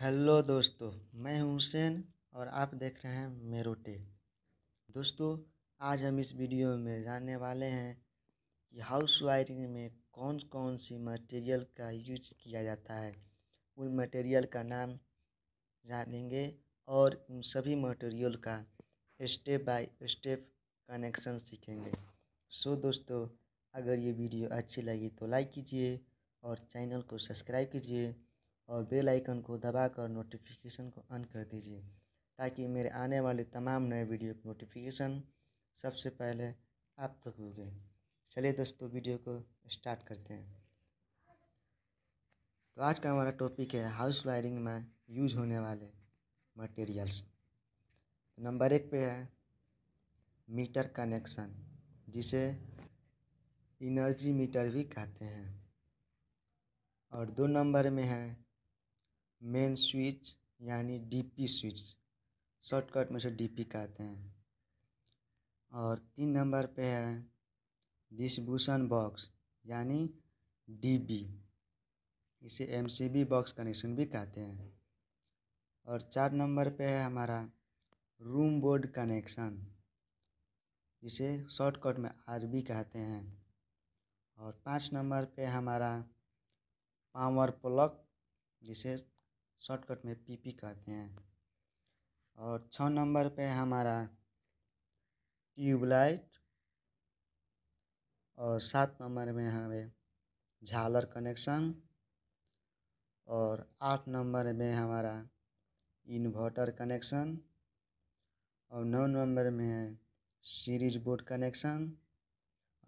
hello दोस्तों मैं हूं हुसैन और आप देख रहे हैं मेरोटे दोस्तों आज हम इस वीडियो में जानने वाले हैं कि हाउस वायरिंग में कौन कौन सी मटेरियल का यूज किया जाता है उन मटेरियल का नाम जानेंगे और उन सभी मटेरियल का स्टेप बाय स्टेप कनेक्शन सीखेंगे सो दोस्तों अगर ये वीडियो अच्छी लगी तो लाइक कीजिए और चैनल को सब्सक्राइब कीजिए और बेल आइकन को दबाकर नोटिफिकेशन को ऑन कर दीजिए ताकि मेरे आने वाले तमाम नए वीडियो की नोटिफिकेशन सबसे पहले आप तक होंगे चलिए दोस्तों वीडियो को स्टार्ट करते हैं तो आज का हमारा टॉपिक है हाउस वायरिंग में यूज होने वाले मटेरियल्स तो नंबर एक पे है मीटर कनेक्शन जिसे इनर्जी मीटर भी कहते हैं और दो नंबर में है मेन स्विच यानी डीपी स्विच शॉर्टकट में से डीपी कहते हैं और तीन नंबर पे है डिस्ट्रीब्यूशन बॉक्स यानी डीबी इसे एमसीबी बॉक्स कनेक्शन भी कहते हैं और चार नंबर पे है हमारा रूम बोर्ड कनेक्शन इसे शॉर्टकट में आर बी कहते हैं और पाँच नंबर पे हमारा पावर प्लग जिसे शॉर्टकट में पीपी कहते हैं और छः नंबर पे हमारा ट्यूबलाइट और सात नंबर में हमें झालर कनेक्शन और आठ नंबर में हमारा इन्वर्टर कनेक्शन और नौ नंबर में है सीरीज बोर्ड कनेक्शन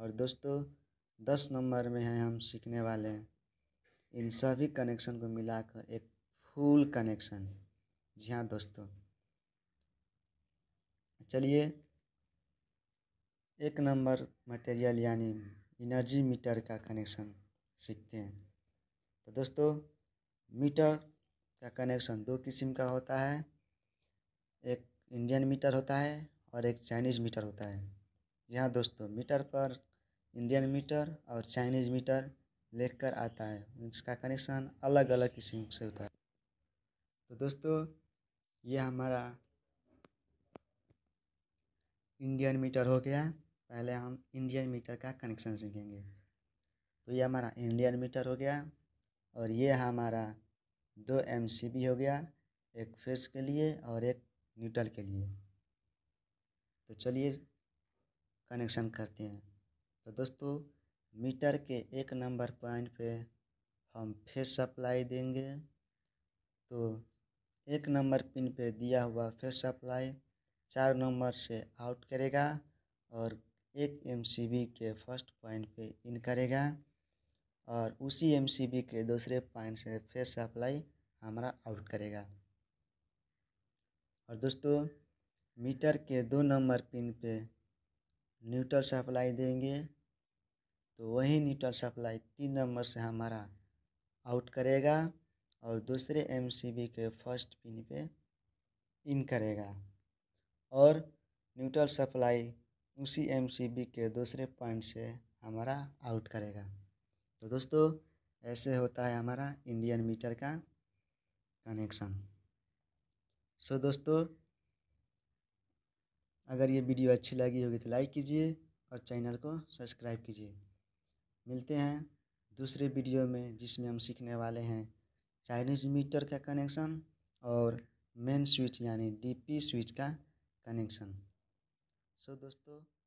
और दोस्तों दस नंबर में है हम सीखने वाले हैं इन सभी कनेक्शन को मिलाकर एक फुल कनेक्शन जी हाँ दोस्तों चलिए एक नंबर मटेरियल यानी एनर्जी मीटर का कनेक्शन सीखते हैं तो दोस्तों मीटर का कनेक्शन दो किस्म का होता है एक इंडियन मीटर होता है और एक चाइनीज़ मीटर होता है यहाँ दोस्तों मीटर पर इंडियन मीटर और चाइनीज़ मीटर लेकर आता है इसका कनेक्शन अलग अलग किस्म से होता है तो दोस्तों ये हमारा इंडियन मीटर हो गया पहले हम इंडियन मीटर का कनेक्शन सीखेंगे तो ये हमारा इंडियन मीटर हो गया और ये हमारा दो एम हो गया एक फेस के लिए और एक न्यूट्रल के लिए तो चलिए कनेक्शन करते हैं तो दोस्तों मीटर के एक नंबर पॉइंट पे हम फेस सप्लाई देंगे तो एक नंबर पिन पे दिया हुआ फेस सप्लाई चार नंबर से आउट करेगा और एक एमसीबी के फर्स्ट पॉइंट पे इन करेगा और उसी एमसीबी के दूसरे पॉइंट से फेस सप्लाई हमारा आउट करेगा और दोस्तों मीटर के दो नंबर पिन पे न्यूट्रल सप्लाई देंगे तो वही न्यूट्रल सप्लाई तीन नंबर से हमारा आउट करेगा और दूसरे एम के फर्स्ट पिन पे इन करेगा और न्यूट्रल सप्लाई उसी एम के दूसरे पॉइंट से हमारा आउट करेगा तो दोस्तों ऐसे होता है हमारा इंडियन मीटर का कनेक्शन सो so, दोस्तों अगर ये वीडियो अच्छी लगी होगी तो लाइक कीजिए और चैनल को सब्सक्राइब कीजिए मिलते हैं दूसरे वीडियो में जिसमें हम सीखने वाले हैं चाइनीज मीटर का कनेक्शन और मेन स्विच यानी डीपी स्विच का कनेक्शन सो दोस्तों